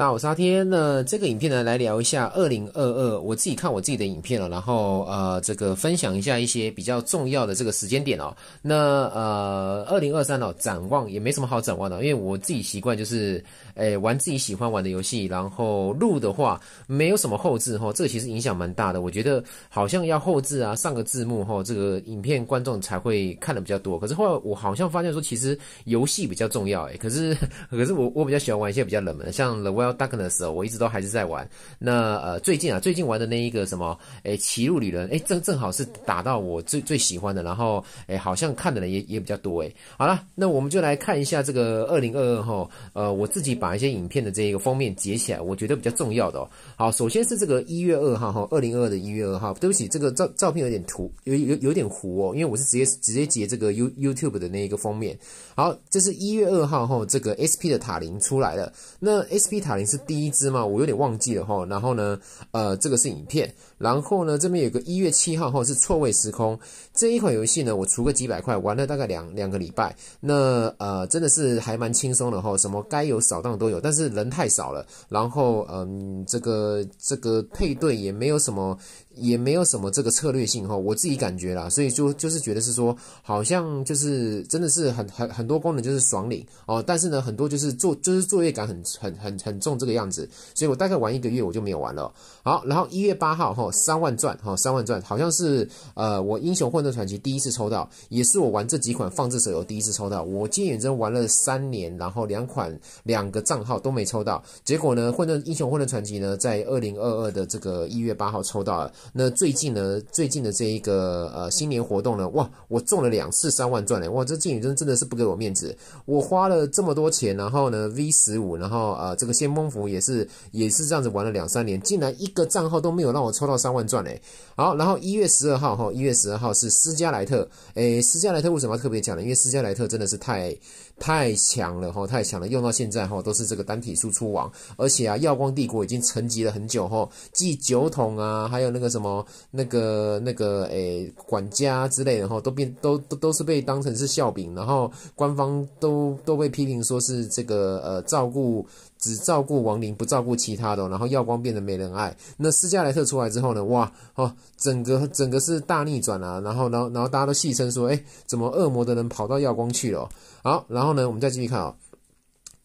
那我是阿天，那这个影片呢来聊一下二零二二，我自己看我自己的影片了，然后呃这个分享一下一些比较重要的这个时间点哦。那呃二零二三哦展望也没什么好展望的，因为我自己习惯就是哎玩自己喜欢玩的游戏，然后录的话没有什么后置哈，这其实影响蛮大的。我觉得好像要后置啊，上个字幕哈，这个影片观众才会看的比较多。可是后来我好像发现说，其实游戏比较重要哎，可是 可是我我比较喜欢玩一些比较冷门的，像《The Way》。Darkness，我一直都还是在玩。那呃，最近啊，最近玩的那一个什么，哎，骑路旅人，哎，正正好是打到我最最喜欢的。然后，哎，好像看的人也也比较多，哎。好了，那我们就来看一下这个二零二二哈，呃，我自己把一些影片的这一个封面截起来，我觉得比较重要的哦。好，首先是这个一月二号哈，二零二二的一月二号。对不起，这个照照片有点糊，有有有点糊哦，因为我是直接直接截这个 You YouTube 的那一个封面。好，这是一月二号哈，这个 SP 的塔林出来了。那 SP 塔。是第一支嘛？我有点忘记了哈。然后呢，呃，这个是影片。然后呢，这边有个一月七号哈，是错位时空。这一款游戏呢，我出个几百块，玩了大概两两个礼拜，那呃，真的是还蛮轻松的哈，什么该有扫荡都有，但是人太少了，然后嗯，这个这个配对也没有什么，也没有什么这个策略性哈，我自己感觉啦，所以就就是觉得是说，好像就是真的是很很很多功能就是爽领哦，但是呢，很多就是作就是作业感很很很很重这个样子，所以我大概玩一个月我就没有玩了。好，然后一月八号哈，三万转哈，三万转好像是呃，我英雄混。传奇第一次抽到，也是我玩这几款放置手游第一次抽到。我金远征玩了三年，然后两款两个账号都没抽到。结果呢，混沌英雄、混沌传奇呢，在二零二二的这个一月八号抽到了。那最近呢，最近的这一个呃新年活动呢，哇，我中了两次三万钻嘞！哇，这金远征真的是不给我面子。我花了这么多钱，然后呢 V 十五，然后呃这个先锋服也是也是这样子玩了两三年，竟然一个账号都没有让我抽到三万钻嘞。好，然后一月十二号哈，一月十二号是。斯加莱特，诶，斯加莱特为什么要特别讲呢？因为斯加莱特真的是太太强了哈，太强了，用到现在哈都是这个单体输出王。而且啊，耀光帝国已经沉寂了很久哈，祭酒桶啊，还有那个什么那个那个诶管家之类，的哈，都变都都都是被当成是笑柄，然后官方都都被批评说是这个呃照顾。只照顾亡灵，不照顾其他的，然后耀光变得没人爱。那斯加莱特出来之后呢？哇，哦，整个整个是大逆转啊！然后，然后，然后大家都戏称说，哎，怎么恶魔的人跑到耀光去了？好，然后呢，我们再继续看啊。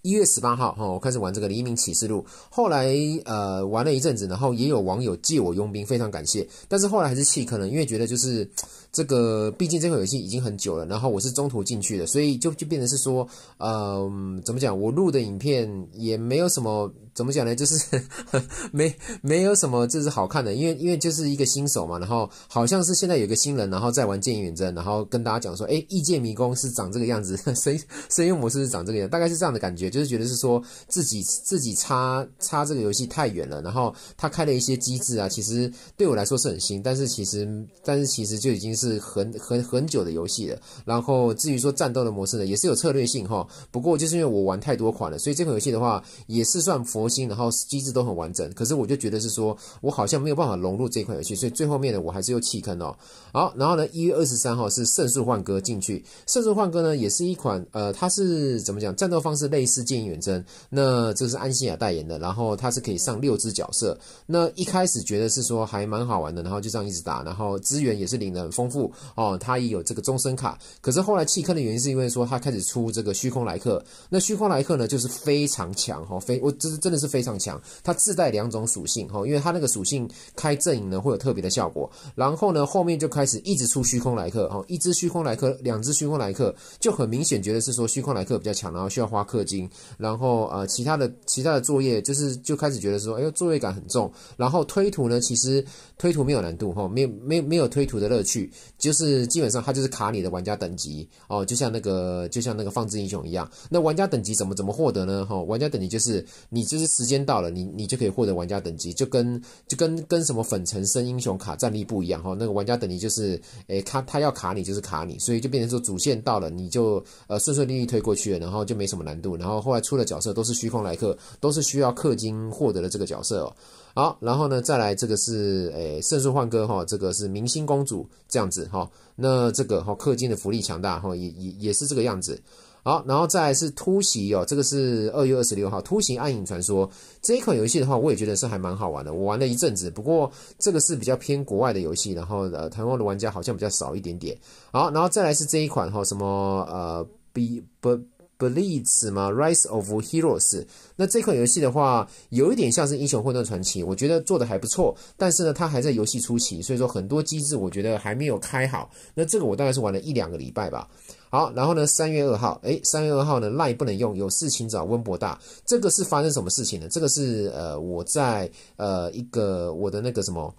一月十八号，哈，我开始玩这个《黎明启示录》，后来呃玩了一阵子，然后也有网友借我佣兵，非常感谢。但是后来还是弃坑了，因为觉得就是。这个毕竟这款游戏已经很久了，然后我是中途进去的，所以就就变成是说，呃，怎么讲？我录的影片也没有什么。怎么讲呢？就是 没没有什么就是好看的，因为因为就是一个新手嘛。然后好像是现在有个新人，然后在玩《剑影远征》，然后跟大家讲说，哎，异界迷宫是长这个样子，声声优模式是长这个样子，大概是这样的感觉。就是觉得是说自己自己差差这个游戏太远了。然后他开了一些机制啊，其实对我来说是很新，但是其实但是其实就已经是很很很久的游戏了。然后至于说战斗的模式呢，也是有策略性哈。不过就是因为我玩太多款了，所以这款游戏的话也是算佛。模型然后机制都很完整，可是我就觉得是说我好像没有办法融入这款游戏，所以最后面呢，我还是又弃坑哦。好，然后呢，一月二十三号是《圣树幻歌》进去，《圣树幻歌》呢也是一款呃，它是怎么讲？战斗方式类似《剑影远征》，那这是安心亚代言的，然后它是可以上六只角色。那一开始觉得是说还蛮好玩的，然后就这样一直打，然后资源也是领的很丰富哦。它也有这个终身卡，可是后来弃坑的原因是因为说它开始出这个虚空来客，那虚空来客呢就是非常强哈，非我这是真。真是非常强，它自带两种属性哈，因为它那个属性开阵营呢会有特别的效果。然后呢，后面就开始一直出虚空来客哈，一只虚空来客，两只虚空来客，就很明显觉得是说虚空来客比较强，然后需要花氪金，然后呃其他的其他的作业就是就开始觉得说，哎呦作业感很重。然后推图呢，其实推图没有难度哈，没有没有没有推图的乐趣，就是基本上它就是卡你的玩家等级哦，就像那个就像那个放置英雄一样。那玩家等级怎么怎么获得呢哈？玩家等级就是你就是。时间到了，你你就可以获得玩家等级，就跟就跟跟什么粉尘升英雄卡战力不一样哈。那个玩家等级就是，诶，他他要卡你就是卡你，所以就变成说主线到了，你就呃顺顺利利推过去了，然后就没什么难度。然后后来出的角色都是虚空来客，都是需要氪金获得的这个角色。哦。好，然后呢再来这个是诶圣树幻歌哈，这个是明星公主这样子哈。那这个哈氪金的福利强大哈，也也也是这个样子。好，然后再是突袭哦，这个是二月二十六号突袭暗影传说这一款游戏的话，我也觉得是还蛮好玩的，我玩了一阵子。不过这个是比较偏国外的游戏，然后呃，台湾的玩家好像比较少一点点。好，然后再来是这一款哈，什么呃，B B b e l i t s 嘛，Rise of Heroes。那这款游戏的话，有一点像是英雄混沌传奇，我觉得做的还不错，但是呢，它还在游戏初期，所以说很多机制我觉得还没有开好。那这个我大概是玩了一两个礼拜吧。好，然后呢？三月二号，哎，三月二号呢？赖不能用，有事情找温博大。这个是发生什么事情呢？这个是呃，我在呃一个我的那个什么，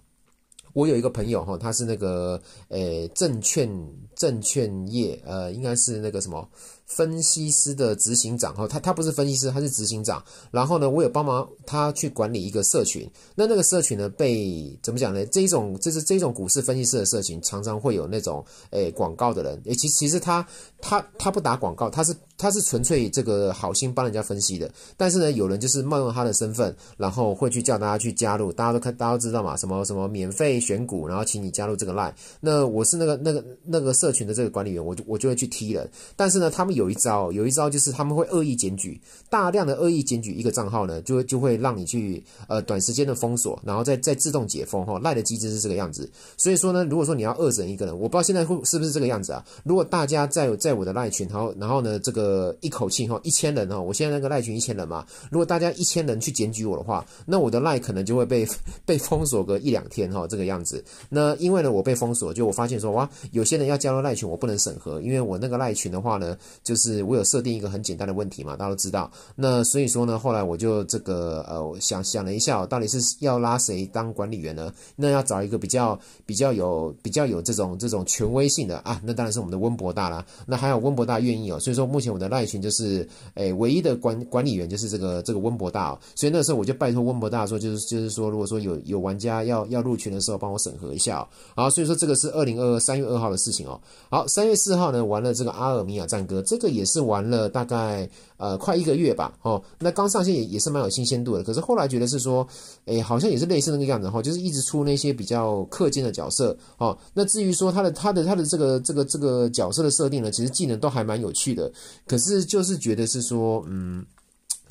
我有一个朋友哈，他是那个呃证券证券业，呃，应该是那个什么。分析师的执行长哈，他他不是分析师，他是执行长。然后呢，我有帮忙他去管理一个社群。那那个社群呢，被怎么讲呢？这一种就是这一种股市分析师的社群，常常会有那种诶广告的人。诶，其其实他他他不打广告，他是他是纯粹这个好心帮人家分析的。但是呢，有人就是冒用他的身份，然后会去叫大家去加入。大家都看，大家知道嘛？什么什么免费选股，然后请你加入这个 lie n。那我是那个那个那个社群的这个管理员，我就我就会去踢人。但是呢，他们。有一招，有一招就是他们会恶意检举，大量的恶意检举一个账号呢，就就会让你去呃短时间的封锁，然后再再自动解封哈。赖的机制是这个样子，所以说呢，如果说你要恶整一个人，我不知道现在会是不是这个样子啊。如果大家在在我的赖群，然后然后呢这个一口气哈一千人哈，我现在那个赖群一千人嘛。如果大家一千人去检举我的话，那我的赖可能就会被 被封锁个一两天哈这个样子。那因为呢我被封锁，就我发现说哇有些人要加入赖群我不能审核，因为我那个赖群的话呢。就是我有设定一个很简单的问题嘛，大家都知道。那所以说呢，后来我就这个呃想想了一下，到底是要拉谁当管理员呢？那要找一个比较比较有比较有这种这种权威性的啊，那当然是我们的温博大啦。那还好温博大愿意哦，所以说目前我的赖群就是诶唯一的管管理员就是这个这个温博大哦。所以那时候我就拜托温博大说，就是就是说，如果说有有玩家要要入群的时候，帮我审核一下。好，所以说这个是二零二二三月二号的事情哦。好，三月四号呢，玩了这个阿尔米亚战歌。这个也是玩了大概呃快一个月吧，哦，那刚上线也也是蛮有新鲜度的。可是后来觉得是说，哎，好像也是类似那个样子哈，就是一直出那些比较氪金的角色哦，那至于说它的它的它的这个这个这个角色的设定呢，其实技能都还蛮有趣的。可是就是觉得是说，嗯。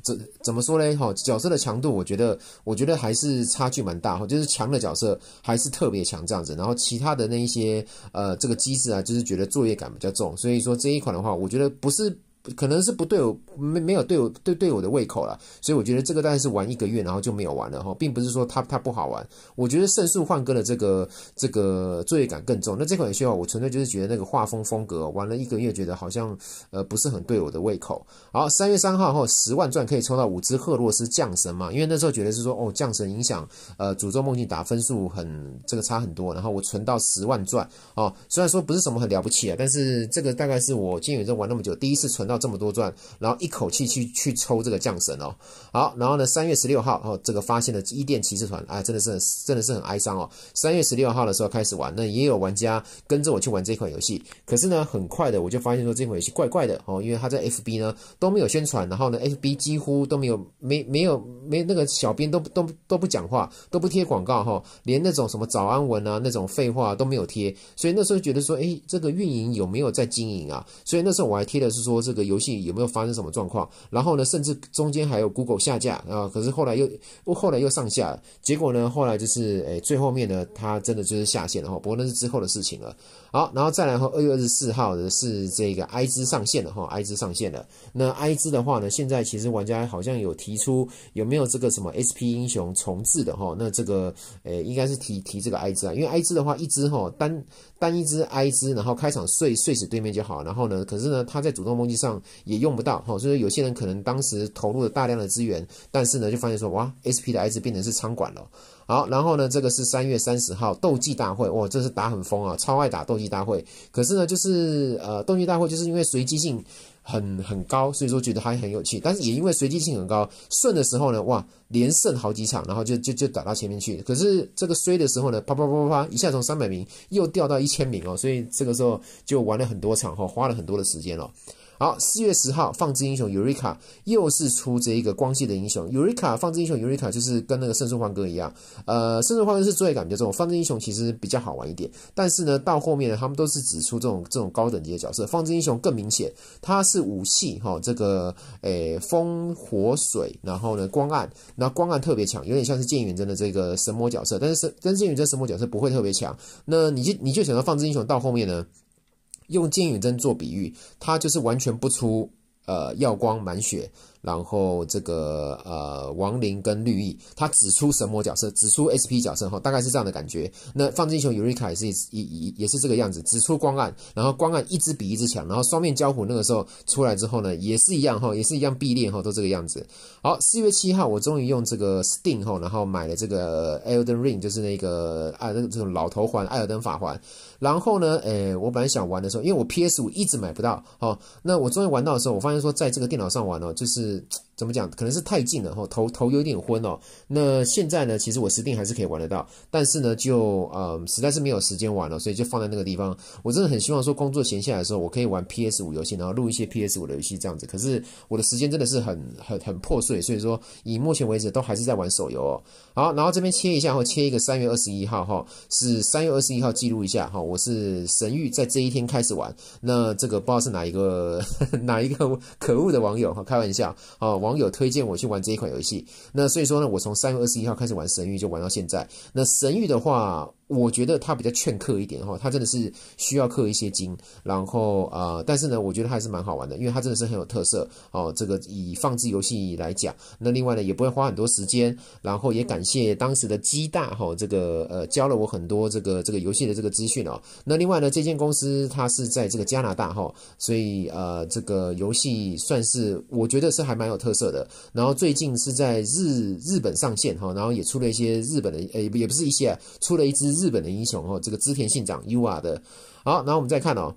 怎怎么说呢？哈，角色的强度，我觉得，我觉得还是差距蛮大哈。就是强的角色还是特别强这样子，然后其他的那一些呃，这个机制啊，就是觉得作业感比较重。所以说这一款的话，我觉得不是。可能是不对我没没有对我对对我的胃口了，所以我觉得这个大概是玩一个月，然后就没有玩了哈，并不是说它它不好玩。我觉得胜诉换歌的这个这个作业感更重。那这款游戏哦，我纯粹就是觉得那个画风风格，玩了一个月，觉得好像呃不是很对我的胃口。好，三月三号后十万钻可以抽到五只赫洛斯降神嘛？因为那时候觉得是说哦，降神影响呃诅咒梦境打分数很这个差很多，然后我存到十万钻虽然说不是什么很了不起啊，但是这个大概是我金宇镇玩那么久第一次存到。这么多钻，然后一口气去去抽这个降神哦。好，然后呢，三月十六号哦，这个发现了伊甸骑士团，哎，真的是真的是很哀伤哦。三月十六号的时候开始玩，那也有玩家跟着我去玩这款游戏。可是呢，很快的我就发现说这款游戏怪怪的哦，因为他在 FB 呢都没有宣传，然后呢，FB 几乎都没有没没有没那个小编都都都不讲话，都不贴广告哈，连那种什么早安文啊那种废话都没有贴。所以那时候觉得说，哎，这个运营有没有在经营啊？所以那时候我还贴的是说这个。游戏有没有发生什么状况？然后呢，甚至中间还有 Google 下架啊，可是后来又后来又上架，结果呢，后来就是诶，最后面呢，它真的就是下线了。哈，不过那是之后的事情了。好，然后再来，后二月二十四号的是这个艾兹上线了哈，艾兹上线了。那艾兹的话呢，现在其实玩家好像有提出有没有这个什么 SP 英雄重置的哈？那这个诶，应该是提提这个艾兹啊，因为艾兹的话，一只哈单单一只艾兹，然后开场碎碎死对面就好。然后呢，可是呢，他在主动攻击上也用不到哈，所以有些人可能当时投入了大量的资源，但是呢，就发现说哇 SP 的艾兹变成是仓管了。好，然后呢，这个是三月三十号斗技大会，哇，这是打很疯啊，超爱打斗。大会可是呢，就是呃，动地大会就是因为随机性很很高，所以说觉得还很有趣。但是也因为随机性很高，顺的时候呢，哇，连胜好几场，然后就就就打到前面去。可是这个衰的时候呢，啪啪啪啪啪，一下从三百名又掉到一千名哦，所以这个时候就玩了很多场哈，花了很多的时间了。好，四月十号，放置英雄尤里卡又是出这一个光系的英雄尤里卡。放置英雄尤里卡就是跟那个圣树幻歌一样，呃，圣树幻歌是作业感比较重，放置英雄其实比较好玩一点。但是呢，到后面呢，他们都是只出这种这种高等级的角色。放置英雄更明显，它是武器哈，这个诶风火水，然后呢光暗，那光暗特别强，有点像是剑远真的这个神魔角色，但是是跟剑远真神魔角色不会特别强。那你就你就想择放置英雄到后面呢？用金雨针做比喻，他就是完全不出呃耀光满血，然后这个呃亡灵跟绿意，他只出神魔角色，只出 S P 角色哈，大概是这样的感觉。那放进英雄尤里卡也是一一也是这个样子，只出光暗，然后光暗一支比一支强，然后双面交火那个时候出来之后呢，也是一样哈，也是一样必练哈，都这个样子。好，四月七号我终于用这个 Sting 后，然后买了这个 Elden Ring，就是那个啊那个这种老头环艾尔登法环。然后呢？哎，我本来想玩的时候，因为我 P S 五一直买不到，好，那我终于玩到的时候，我发现说，在这个电脑上玩哦，就是。怎么讲？可能是太近了，哈，头头有点昏哦。那现在呢？其实我实定还是可以玩得到，但是呢，就嗯，实在是没有时间玩了，所以就放在那个地方。我真的很希望说，工作闲下来的时候，我可以玩 PS 五游戏，然后录一些 PS 五的游戏这样子。可是我的时间真的是很很很破碎，所以说以目前为止都还是在玩手游。哦。好，然后这边切一下，哈，切一个三月二十一号，哈，是三月二十一号记录一下，哈，我是神域在这一天开始玩。那这个不知道是哪一个 哪一个可恶的网友，哈，开玩笑，哦。网友推荐我去玩这一款游戏，那所以说呢，我从三月二十一号开始玩《神域》，就玩到现在。那《神域》的话，我觉得他比较劝客一点哈，他真的是需要氪一些金，然后啊，但是呢，我觉得还是蛮好玩的，因为他真的是很有特色哦。这个以放置游戏来讲，那另外呢，也不会花很多时间，然后也感谢当时的鸡大哈，这个呃教了我很多这个这个游戏的这个资讯哦。那另外呢，这间公司它是在这个加拿大哈，所以呃，这个游戏算是我觉得是还蛮有特色的。然后最近是在日日本上线哈，然后也出了一些日本的，呃，也不是一些，出了一支。日本的英雄哦，这个织田信长 U R 的，好，然后我们再看哦。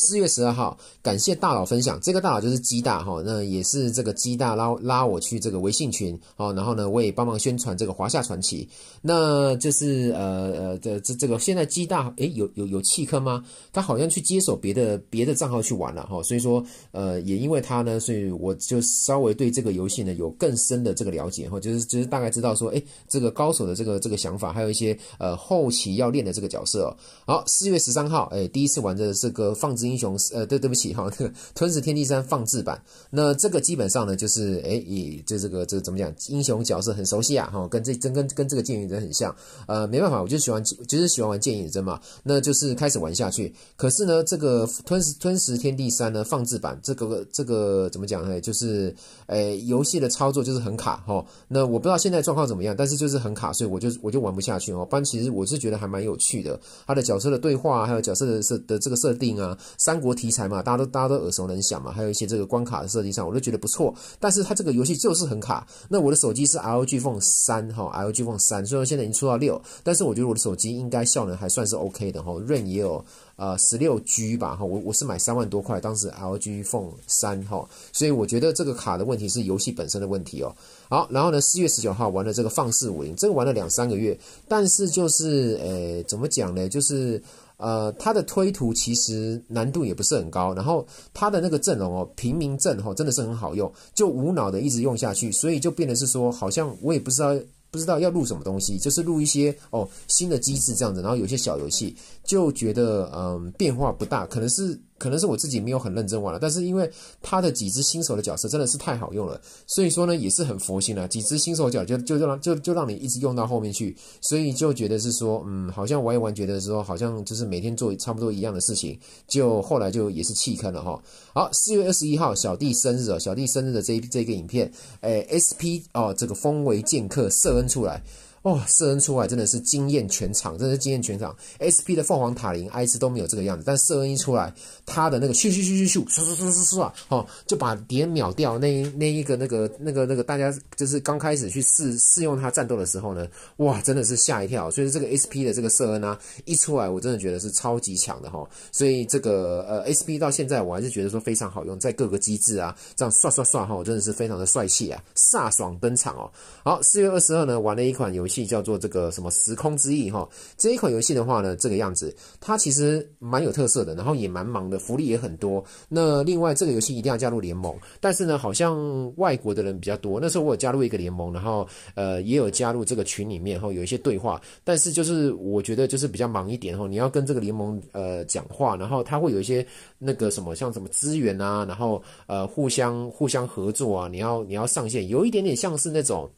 四月十二号，感谢大佬分享，这个大佬就是鸡大哈，那也是这个鸡大拉拉我去这个微信群哦，然后呢，我也帮忙宣传这个华夏传奇，那就是呃呃这这这个现在鸡大哎有有有弃坑吗？他好像去接手别的别的账号去玩了哈，所以说呃也因为他呢，所以我就稍微对这个游戏呢有更深的这个了解哈，就是就是大概知道说哎这个高手的这个这个想法，还有一些呃后期要练的这个角色。好，四月十三号，哎第一次玩的这个放置。英雄呃对对不起哈，吞噬天地三》放置版，那这个基本上呢就是哎以这这个这怎么讲，英雄角色很熟悉啊哈，跟这真跟跟这个剑影人很像，呃没办法，我就喜欢就是喜欢玩剑影人嘛，那就是开始玩下去。可是呢，这个《吞噬吞噬天地三》呢放置版，这个这个怎么讲呢？就是哎游戏的操作就是很卡哈。那我不知道现在状况怎么样，但是就是很卡，所以我就我就玩不下去哈。然其实我是觉得还蛮有趣的，他的角色的对话还有角色的设的这个设定啊。三国题材嘛，大家都大家都耳熟能详嘛，还有一些这个关卡的设计上，我都觉得不错。但是它这个游戏就是很卡。那我的手机是 LG Phone 三哈，LG Phone 三，虽然现在已经出到六，但是我觉得我的手机应该效能还算是 OK 的哈。r 也有呃十六 G 吧哈，我我是买三万多块，当时 LG Phone 三哈，所以我觉得这个卡的问题是游戏本身的问题哦。好，然后呢，四月十九号玩了这个《放肆这个玩了两三个月，但是就是呃怎么讲呢，就是。呃，它的推图其实难度也不是很高，然后它的那个阵容哦，平民阵哦，真的是很好用，就无脑的一直用下去，所以就变得是说，好像我也不知道，不知道要录什么东西，就是录一些哦新的机制这样子，然后有些小游戏就觉得嗯变化不大，可能是。可能是我自己没有很认真玩了，但是因为他的几只新手的角色真的是太好用了，所以说呢也是很佛心了，几只新手角就就让就就让你一直用到后面去，所以就觉得是说嗯，好像玩一玩，觉得说好像就是每天做差不多一样的事情，就后来就也是弃坑了哈。好，四月二十一号小弟生日哦，小弟生日的这一这个影片，哎，S P 哦，这个风为剑客摄恩出来。哦，瑟恩出来真的是惊艳全场，真的是惊艳全场。S P 的凤凰塔林埃兹都没有这个样子，但瑟恩一出来，他的那个咻咻咻咻咻，唰唰唰唰唰，哦，就把敌人秒掉。那那一个那个那个那个，大家就是刚开始去试试用他战斗的时候呢，哇，真的是吓一跳。所以这个 S P 的这个瑟恩啊，一出来，我真的觉得是超级强的哈。所以这个呃 S P 到现在我还是觉得说非常好用，在各个机制啊，这样刷刷刷哈，我真的是非常的帅气啊，飒爽登场哦。好，四月二十二呢，玩了一款游戏。叫做这个什么时空之翼哈，这一款游戏的话呢，这个样子它其实蛮有特色的，然后也蛮忙的，福利也很多。那另外这个游戏一定要加入联盟，但是呢，好像外国的人比较多。那时候我有加入一个联盟，然后呃也有加入这个群里面，然后有一些对话。但是就是我觉得就是比较忙一点，然后你要跟这个联盟呃讲话，然后他会有一些那个什么像什么资源啊，然后呃互相互相合作啊，你要你要上线，有一点点像是那种。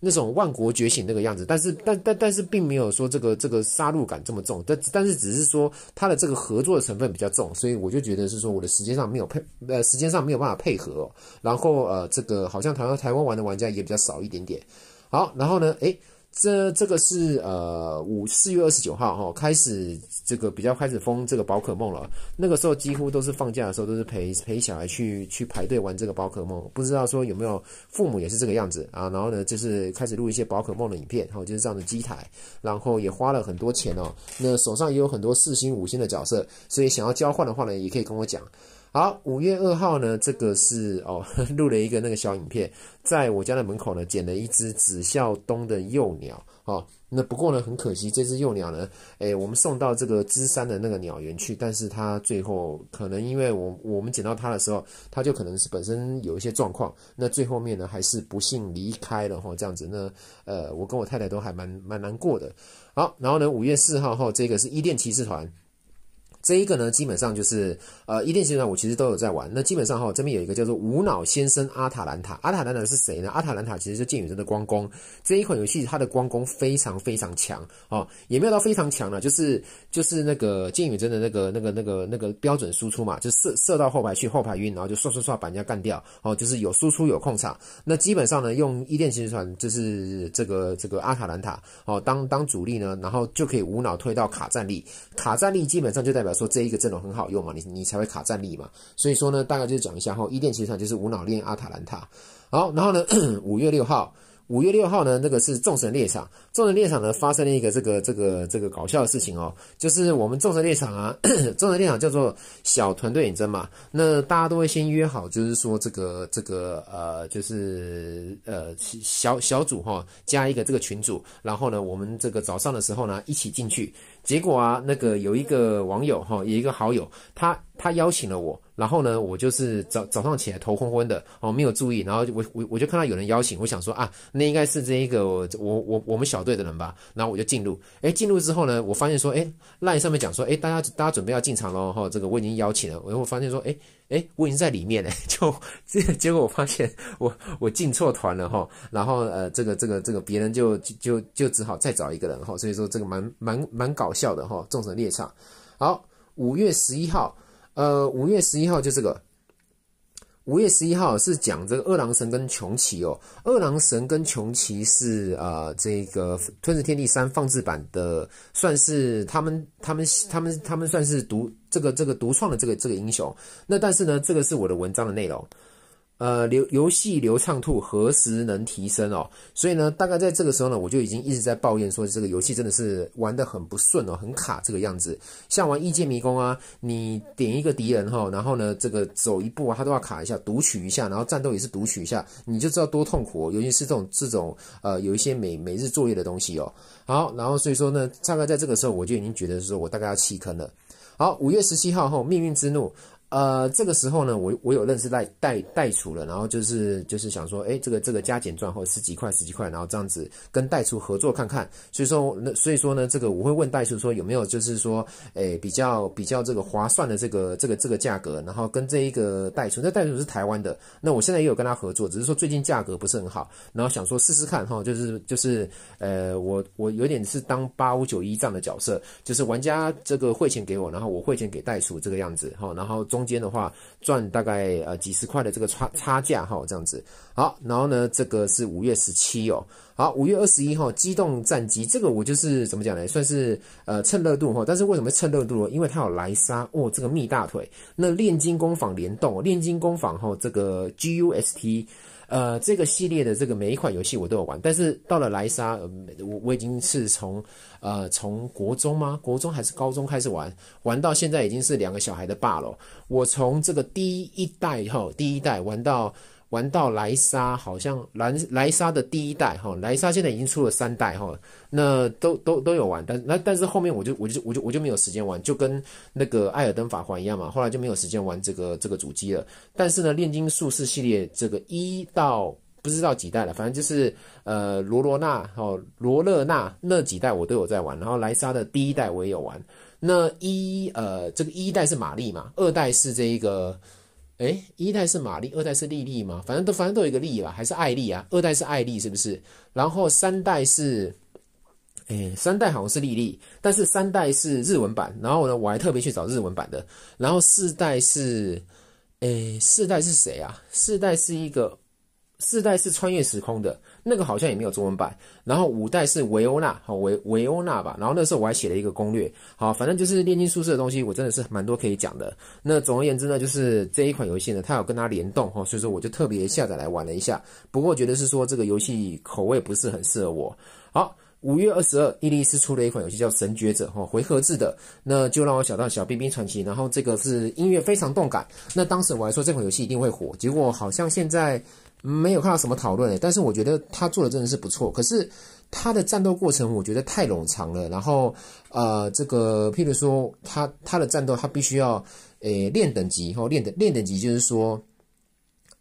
那种万国觉醒那个样子，但是但但但是并没有说这个这个杀戮感这么重，但但是只是说它的这个合作的成分比较重，所以我就觉得是说我的时间上没有配呃时间上没有办法配合，然后呃这个好像台湾台湾玩的玩家也比较少一点点，好，然后呢诶。这这个是呃五四月二十九号哈开始这个比较开始封这个宝可梦了，那个时候几乎都是放假的时候都是陪陪小孩去去排队玩这个宝可梦，不知道说有没有父母也是这个样子啊？然后呢就是开始录一些宝可梦的影片后就是这样的机台，然后也花了很多钱哦。那手上也有很多四星五星的角色，所以想要交换的话呢，也可以跟我讲。好，五月二号呢，这个是哦，录了一个那个小影片，在我家的门口呢，捡了一只紫孝东的幼鸟哦。那不过呢，很可惜，这只幼鸟呢，诶，我们送到这个芝山的那个鸟园去，但是它最后可能因为我我们捡到它的时候，它就可能是本身有一些状况，那最后面呢，还是不幸离开了哈，这样子呢，呃，我跟我太太都还蛮蛮难过的。好，然后呢，五月四号后，这个是伊甸骑士团。这一个呢，基本上就是呃一电集传我其实都有在玩。那基本上哈，这边有一个叫做无脑先生阿塔兰塔。阿塔兰塔是谁呢？阿塔兰塔其实是剑雨真的光攻这一款游戏，它的光攻非常非常强哦，也没有到非常强了，就是就是那个剑雨真的那个那个那个那个标准输出嘛，就射射到后排去，后排晕，然后就唰唰唰把人家干掉哦，就是有输出有控场。那基本上呢，用一电集传就是这个这个阿塔兰塔哦，当当主力呢，然后就可以无脑推到卡战力。卡战力基本上就代表。说这一个阵容很好用嘛？你你才会卡战力嘛？所以说呢，大概就是讲一下哈。伊甸球场就是无脑练阿塔兰塔。好，然后呢，五月六号，五月六号呢，那个是众神猎场。众神猎场呢，发生了一个这个这个这个搞笑的事情哦，就是我们众神猎场啊，众神猎场叫做小团队，远征嘛。那大家都会先约好，就是说这个这个呃，就是呃小小组哈，加一个这个群组，然后呢，我们这个早上的时候呢，一起进去。结果啊，那个有一个网友哈，有一个好友，他他邀请了我，然后呢，我就是早早上起来头昏昏的哦，没有注意，然后我我我就看到有人邀请，我想说啊，那应该是这一个我我我我们小队的人吧，然后我就进入，哎，进入之后呢，我发现说，哎，e 上面讲说，哎，大家大家准备要进场喽哈，这个我已经邀请了，我又发现说，哎。哎，我已经在里面了，就这 结果，我发现我我进错团了哈，然后呃，这个这个这个别人就就就只好再找一个人哈，所以说这个蛮蛮蛮搞笑的哈。众神猎场，好，五月十一号，呃，五月十一号就这个。五月十一号是讲这个二郎神跟穷奇哦，二郎神跟穷奇是啊，这个《吞噬天地三》放置版的，算是他们、他们、他们、他们算是独这个、这个独创的这个这个英雄。那但是呢，这个是我的文章的内容。呃，流游戏流畅度何时能提升哦？所以呢，大概在这个时候呢，我就已经一直在抱怨说，这个游戏真的是玩得很不顺哦，很卡这个样子。像玩异界迷宫啊，你点一个敌人哈，然后呢，这个走一步啊，它都要卡一下，读取一下，然后战斗也是读取一下，你就知道多痛苦。尤其是这种这种呃，有一些每每日作业的东西哦。好，然后所以说呢，大概在这个时候，我就已经觉得说我大概要弃坑了。好，五月十七号后，命运之怒。呃，这个时候呢，我我有认识代代代厨了，然后就是就是想说，哎，这个这个加减赚后十几块十几块，然后这样子跟代厨合作看看。所以说那所以说呢，这个我会问代厨说有没有就是说，哎，比较比较这个划算的这个这个这个价格，然后跟这一个代厨，那代厨是台湾的，那我现在也有跟他合作，只是说最近价格不是很好，然后想说试试看哈，就是就是呃，我我有点是当八五九一这样的角色，就是玩家这个汇钱给我，然后我汇钱给代厨这个样子哈，然后。中间的话赚大概呃几十块的这个差差价哈，这样子好，然后呢这个是五月十七哦，好五月二十一号机动战机这个我就是怎么讲呢，算是呃趁热度哈，但是为什么趁热度呢？因为它有莱莎哦，这个蜜大腿，那炼金工坊联动炼金工坊哈，这个 GUST。呃，这个系列的这个每一款游戏我都有玩，但是到了《莱莎》，我我已经是从呃从国中吗？国中还是高中开始玩，玩到现在已经是两个小孩的爸了。我从这个第一代以后，第一代玩到。玩到莱莎，好像莱莱莎的第一代哈，莱莎现在已经出了三代哈，那都都都有玩，但那但是后面我就我就我就我就没有时间玩，就跟那个艾尔登法环一样嘛，后来就没有时间玩这个这个主机了。但是呢，炼金术士系列这个一到不知道几代了，反正就是呃罗罗娜哦罗勒娜那几代我都有在玩，然后莱莎的第一代我也有玩。那一呃这个一代是玛丽嘛，二代是这一个。哎，一代是玛丽，二代是莉莉吗？反正都反正都有一个莉吧，还是艾莉啊？二代是艾莉是不是？然后三代是，哎，三代好像是莉莉，但是三代是日文版。然后呢，我还特别去找日文版的。然后四代是，哎，四代是谁啊？四代是一个，四代是穿越时空的。那个好像也没有中文版，然后五代是维欧娜，好维维欧娜吧，然后那时候我还写了一个攻略，好，反正就是炼金术士的东西，我真的是蛮多可以讲的。那总而言之呢，就是这一款游戏呢，它有跟它联动哈，所以说我就特别下载来玩了一下。不过我觉得是说这个游戏口味不是很适合我。好，五月二十二，伊利斯出了一款游戏叫《神觉者》哈，回合制的，那就让我想到《小兵兵传奇》，然后这个是音乐非常动感，那当时我还说这款游戏一定会火，结果好像现在。没有看到什么讨论，但是我觉得他做的真的是不错。可是他的战斗过程，我觉得太冗长了。然后，呃，这个，譬如说，他他的战斗，他必须要，诶练等级以后练的练等级，就是说。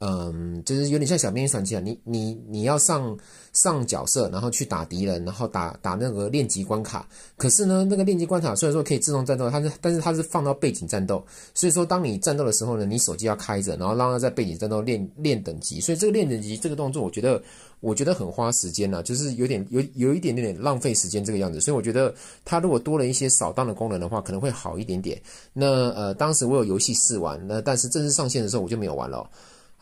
嗯，就是有点像小兵传奇啊。你你你要上上角色，然后去打敌人，然后打打那个练级关卡。可是呢，那个练级关卡虽然说可以自动战斗，它是但是它是放到背景战斗，所以说当你战斗的时候呢，你手机要开着，然后让它在背景战斗练练等级。所以这个练等级这个动作，我觉得我觉得很花时间呐，就是有点有有一点点点浪费时间这个样子。所以我觉得它如果多了一些扫荡的功能的话，可能会好一点点。那呃，当时我有游戏试玩，那但是正式上线的时候我就没有玩了。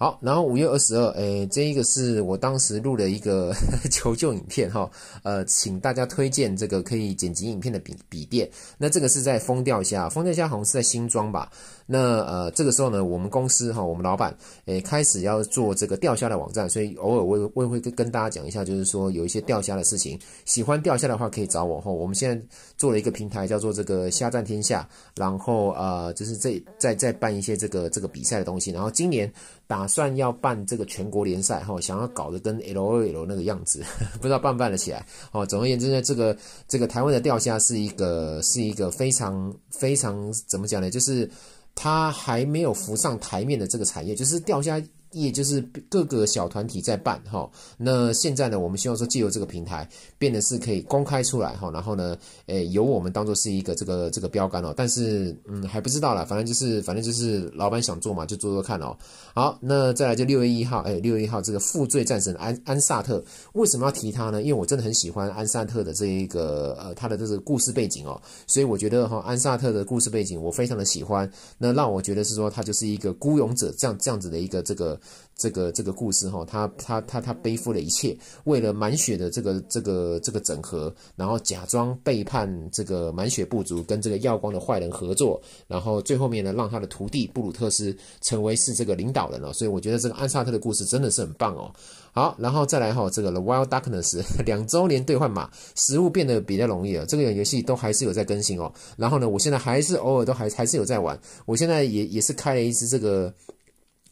好，然后五月二十二，诶，这一个是我当时录了一个 求救影片哈，呃，请大家推荐这个可以剪辑影片的笔笔电。那这个是在封掉虾，封下虾像是在新装吧？那呃，这个时候呢，我们公司哈，我们老板诶，开始要做这个钓虾的网站，所以偶尔我我会跟跟大家讲一下，就是说有一些钓虾的事情，喜欢钓虾的话可以找我哈。我们现在做了一个平台，叫做这个虾战天下，然后呃，就是这在在办一些这个这个比赛的东西，然后今年。打算要办这个全国联赛哈，想要搞得跟 L O L 那个样子，不知道办不办得起来哦。总而言之呢，这个这个台湾的钓虾是一个是一个非常非常怎么讲呢？就是它还没有浮上台面的这个产业，就是钓虾。也就是各个小团体在办哈，那现在呢，我们希望说借由这个平台，变得是可以公开出来哈，然后呢，诶，由我们当做是一个这个这个标杆哦。但是嗯，还不知道啦，反正就是反正就是老板想做嘛，就做做看哦。好，那再来就六月一号，哎，六月一号这个负罪战神安安萨特为什么要提他呢？因为我真的很喜欢安萨特的这一个呃，他的这个故事背景哦，所以我觉得哈，安萨特的故事背景我非常的喜欢，那让我觉得是说他就是一个孤勇者这样这样子的一个这个。这个这个故事哈，他他他他背负了一切，为了满血的这个这个这个整合，然后假装背叛这个满血部族，跟这个耀光的坏人合作，然后最后面呢，让他的徒弟布鲁特斯成为是这个领导人了。所以我觉得这个安萨特的故事真的是很棒哦。好，然后再来哈，这个 The Wild Darkness 两周年兑换码，食物变得比较容易了。这个游戏都还是有在更新哦。然后呢，我现在还是偶尔都还还是有在玩。我现在也也是开了一支这个。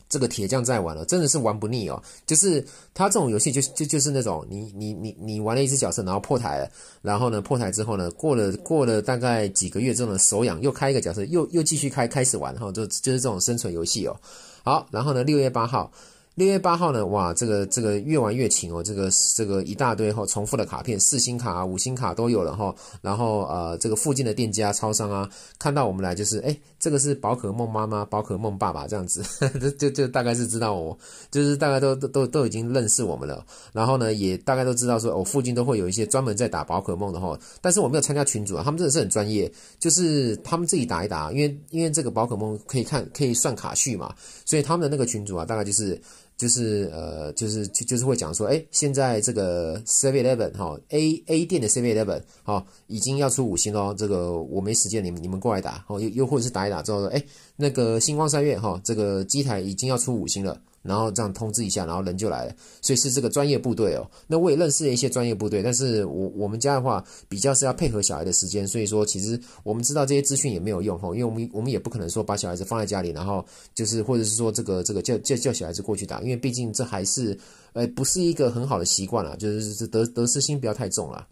这个铁匠在玩了，真的是玩不腻哦。就是他这种游戏，就就就是那种你你你你玩了一只角色，然后破台了，然后呢破台之后呢，过了过了大概几个月，之后呢，手痒又开一个角色，又又继续开开始玩，然后就就是这种生存游戏哦。好，然后呢六月八号。六月八号呢，哇，这个这个越玩越勤哦，这个这个一大堆哈，重复的卡片，四星卡、五星卡都有了哈。然后呃，这个附近的店家、超商啊，看到我们来就是，哎，这个是宝可梦妈妈、宝可梦爸爸这样子，就就就大概是知道我，就是大概都都都已经认识我们了。然后呢，也大概都知道说，哦，附近都会有一些专门在打宝可梦的哈。但是我没有参加群主啊，他们真的是很专业，就是他们自己打一打，因为因为这个宝可梦可以看可以算卡序嘛，所以他们的那个群主啊，大概就是。就是呃，就是就就是会讲说，哎，现在这个 Seven Eleven 哈 A A 店的 Seven Eleven 哈，已经要出五星喽。这个我没时间，你们你们过来打，哦，又又或者是打一打之后说，哎，那个星光三月哈，这个机台已经要出五星了。然后这样通知一下，然后人就来了，所以是这个专业部队哦。那我也认识了一些专业部队，但是我我们家的话，比较是要配合小孩的时间，所以说其实我们知道这些资讯也没有用哈，因为我们我们也不可能说把小孩子放在家里，然后就是或者是说这个这个叫叫叫小孩子过去打，因为毕竟这还是呃不是一个很好的习惯了，就是得得失心不要太重了。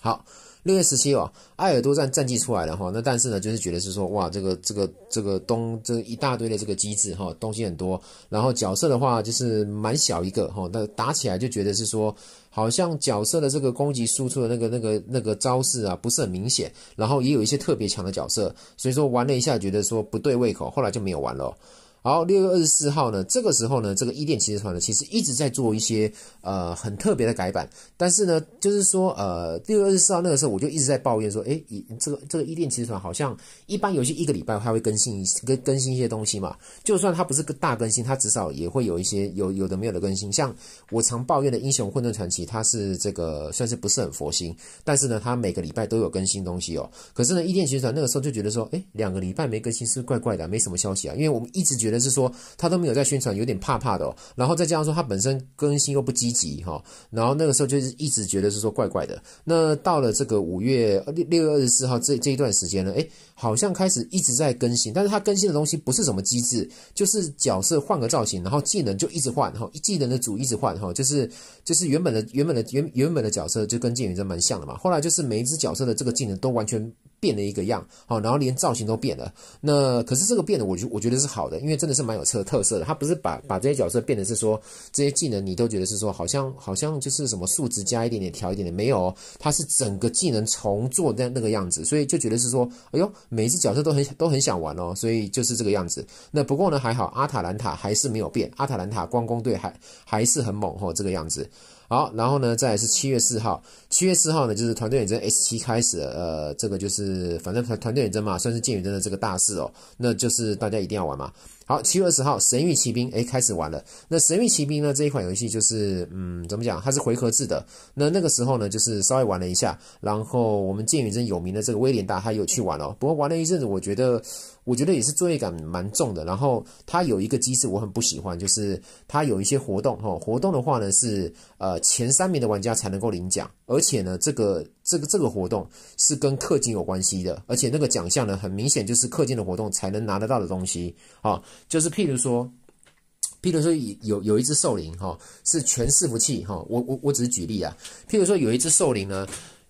好。六月十七哦，埃尔多战战绩出来了哈。那但是呢，就是觉得是说，哇，这个这个这个东这一大堆的这个机制哈，东西很多。然后角色的话就是蛮小一个哈，那打起来就觉得是说，好像角色的这个攻击输出的那个那个那个招式啊，不是很明显。然后也有一些特别强的角色，所以说玩了一下，觉得说不对胃口，后来就没有玩了。好，六月二十四号呢，这个时候呢，这个《伊甸骑士团》呢，其实一直在做一些呃很特别的改版。但是呢，就是说呃，六月二十四号那个时候，我就一直在抱怨说，哎，这个这个《伊甸骑士团》好像一般游戏一个礼拜它会更新一更更新一些东西嘛，就算它不是个大更新，它至少也会有一些有有的没有的更新。像我常抱怨的《英雄混沌传奇》，它是这个算是不是很佛心，但是呢，它每个礼拜都有更新东西哦。可是呢，《伊甸骑士团》那个时候就觉得说，哎，两个礼拜没更新是怪怪的，没什么消息啊，因为我们一直觉。觉得是说他都没有在宣传，有点怕怕的。然后再加上说他本身更新又不积极哈。然后那个时候就是一直觉得是说怪怪的。那到了这个五月六月二十四号这这一段时间呢，诶，好像开始一直在更新，但是他更新的东西不是什么机制，就是角色换个造型，然后技能就一直换哈，技能的组一直换哈，就是就是原本的原本的原原本的角色就跟剑雨真蛮像的嘛。后来就是每一只角色的这个技能都完全。变了一个样，好，然后连造型都变了。那可是这个变的，我觉我觉得是好的，因为真的是蛮有特特色的。他不是把把这些角色变的是说这些技能你都觉得是说好像好像就是什么数值加一点点调一点点，没有，他是整个技能重做那那个样子，所以就觉得是说，哎呦，每一只角色都很都很想玩哦，所以就是这个样子。那不过呢还好，阿塔兰塔还是没有变，阿塔兰塔光攻队还还是很猛哦，这个样子。好，然后呢，再是七月四号，七月四号呢，就是团队远征 S 七开始，呃，这个就是反正团团队远征嘛，算是剑远征的这个大事哦，那就是大家一定要玩嘛。好，七月二十号，《神域骑兵》哎开始玩了。那《神域骑兵》呢这一款游戏就是，嗯，怎么讲，它是回合制的。那那个时候呢，就是稍微玩了一下。然后我们剑雨真有名的这个威廉大，他有去玩哦。不过玩了一阵子，我觉得，我觉得也是作业感蛮重的。然后它有一个机制我很不喜欢，就是它有一些活动哈，活动的话呢是呃前三名的玩家才能够领奖，而且呢这个。这个这个活动是跟氪金有关系的，而且那个奖项呢，很明显就是氪金的活动才能拿得到的东西啊。就是譬如说，譬如说有有一只兽灵哈，是全伺服器哈。我我我只是举例啊。譬如说有一只兽灵呢，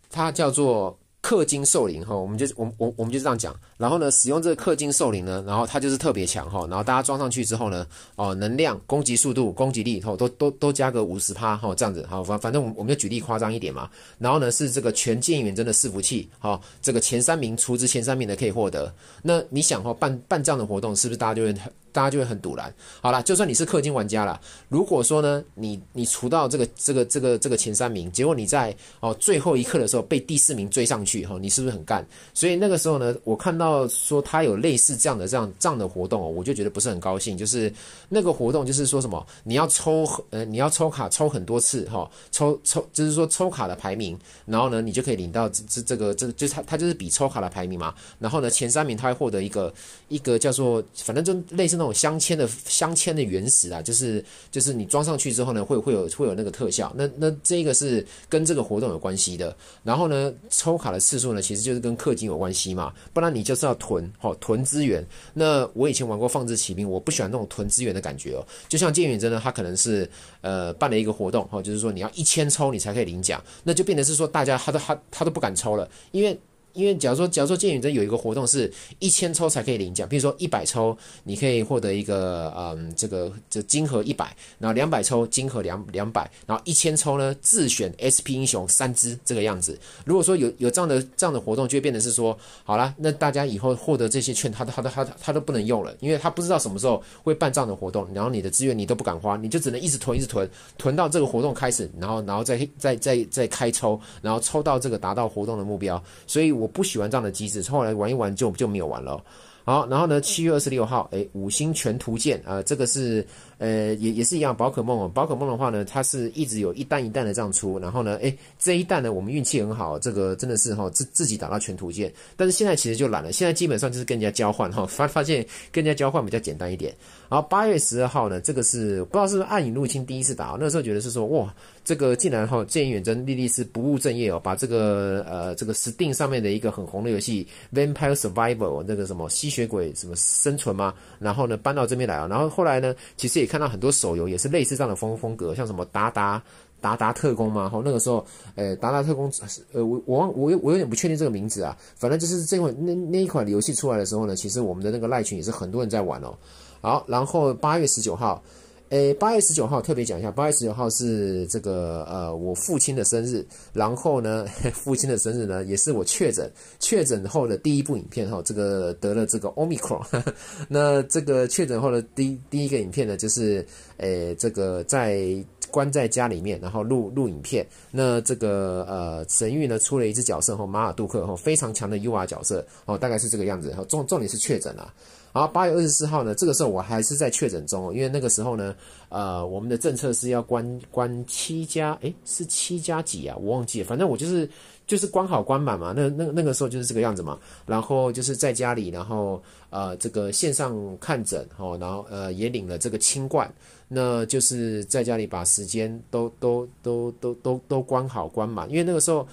它叫做。氪金兽灵哈，我们就我我我们就这样讲，然后呢，使用这个氪金兽灵呢，然后它就是特别强哈，然后大家装上去之后呢，哦，能量、攻击速度、攻击力后都都都加个五十趴哈，这样子好反反正我我们就举例夸张一点嘛，然后呢是这个全剑远征的伺服器哈，这个前三名，除之前三名的可以获得，那你想哈办办这样的活动，是不是大家就会很？大家就会很堵然。好了，就算你是氪金玩家了，如果说呢，你你除到这个这个这个这个前三名，结果你在哦最后一刻的时候被第四名追上去哈，你是不是很干？所以那个时候呢，我看到说他有类似这样的这样这样的活动哦，我就觉得不是很高兴。就是那个活动就是说什么，你要抽呃你要抽卡抽很多次哈，抽抽就是说抽卡的排名，然后呢你就可以领到这这这个这就他他就是比抽卡的排名嘛。然后呢前三名他会获得一个一个叫做反正就类似。那种镶嵌的镶嵌的原石啊，就是就是你装上去之后呢，会会有会有那个特效。那那这个是跟这个活动有关系的。然后呢，抽卡的次数呢，其实就是跟氪金有关系嘛，不然你就是要囤，吼，囤资源。那我以前玩过放置骑兵，我不喜欢那种囤资源的感觉哦。就像剑远真呢，他可能是呃办了一个活动，哦，就是说你要一千抽你才可以领奖，那就变成是说大家他都他他都不敢抽了，因为。因为假如说，假如说剑影真有一个活动是一千抽才可以领奖，比如说一百抽你可以获得一个，嗯，这个这金盒一百，然后两百抽金盒两两百，然后一千抽呢自选 S P 英雄三只这个样子。如果说有有这样的这样的活动，就会变成是说，好啦，那大家以后获得这些券，他他他他都不能用了，因为他不知道什么时候会办这样的活动，然后你的资源你都不敢花，你就只能一直囤，一直囤，囤到这个活动开始，然后然后再再再再开抽，然后抽到这个达到活动的目标，所以我。不喜欢这样的机制，后来玩一玩就就没有玩了。好，然后呢？七月二十六号，哎，五星全图鉴，啊！这个是。呃，也也是一样，宝可梦哦，宝可梦的话呢，它是一直有一弹一弹的这样出，然后呢，哎，这一弹呢，我们运气很好，这个真的是哈自自己打到全图鉴，但是现在其实就懒了，现在基本上就是跟人家交换哈，发发现跟人家交换比较简单一点。然后八月十二号呢，这个是不知道是不是暗影入侵第一次打，那时候觉得是说哇，这个进来哈，剑影远征莉莉丝不务正业哦，把这个呃这个 Steam 上面的一个很红的游戏 Vampire Survival 那个什么吸血鬼什么生存吗？然后呢搬到这边来啊，然后后来呢，其实也。看到很多手游也是类似这样的风风格，像什么达达达达特工嘛，吼，那个时候，呃，达达特工，呃，我我忘我我有点不确定这个名字啊，反正就是这款那那一款游戏出来的时候呢，其实我们的那个赖群也是很多人在玩哦。好，然后八月十九号。诶，八月十九号特别讲一下，八月十九号是这个呃我父亲的生日，然后呢，父亲的生日呢也是我确诊确诊后的第一部影片哈，这个得了这个奥密克戎，那这个确诊后的第第一个影片呢，就是诶这个在关在家里面，然后录录影片，那这个呃神域呢出了一只角色哈，马尔杜克哈非常强的 u r 角色哦，大概是这个样子，然后重重点是确诊了。然后八月二十四号呢，这个时候我还是在确诊中，因为那个时候呢，呃，我们的政策是要关关七加，诶，是七加几啊？我忘记，了，反正我就是就是关好关满嘛，那那那个时候就是这个样子嘛。然后就是在家里，然后呃，这个线上看诊，哦，然后呃，也领了这个清冠，那就是在家里把时间都都都都都都关好关满，因为那个时候，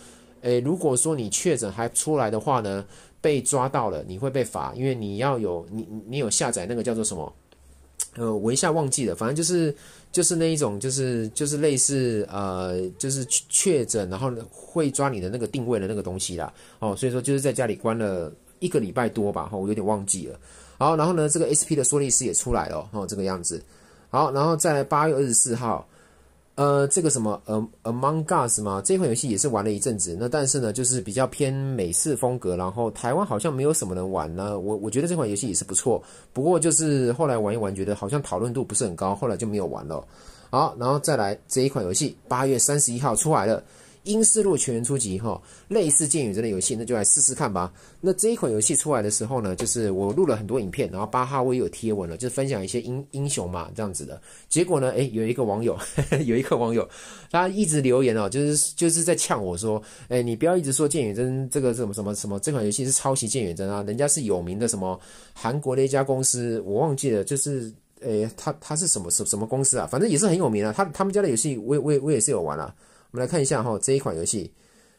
诶，如果说你确诊还出来的话呢？被抓到了，你会被罚，因为你要有你你有下载那个叫做什么，呃，我一下忘记了，反正就是就是那一种，就是就是类似呃，就是确诊，然后会抓你的那个定位的那个东西啦，哦，所以说就是在家里关了一个礼拜多吧，哈，我有点忘记了。好，然后呢，这个 SP 的说律师也出来了，哦，这个样子。好，然后在八月二十四号。呃，这个什么呃，Among Us 嘛，这款游戏也是玩了一阵子，那但是呢，就是比较偏美式风格，然后台湾好像没有什么人玩呢。我我觉得这款游戏也是不错，不过就是后来玩一玩，觉得好像讨论度不是很高，后来就没有玩了。好，然后再来这一款游戏，八月三十一号出来了。英式路全员出击哈，类似剑与针的游戏，那就来试试看吧。那这一款游戏出来的时候呢，就是我录了很多影片，然后巴哈威有贴文了，就是分享一些英英雄嘛这样子的。结果呢，诶，有一个网友，有一个网友，他一直留言哦，就是就是在呛我说，诶，你不要一直说剑与争这个什么什么什么这款游戏是抄袭剑与争啊，人家是有名的什么韩国的一家公司，我忘记了，就是诶，他他是什么什什么公司啊？反正也是很有名啊。他他们家的游戏，我我我也是有玩了。我们来看一下哈，这一款游戏《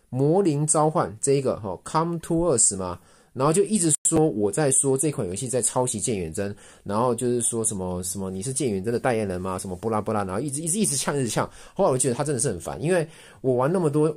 魔灵召唤》这一个哈，Come to us 吗？然后就一直说我在说这款游戏在抄袭《剑远征》，然后就是说什么什么你是《剑远征》的代言人吗？什么布拉布拉，然后一直一直一直呛一直呛。后来我觉得他真的是很烦，因为我玩那么多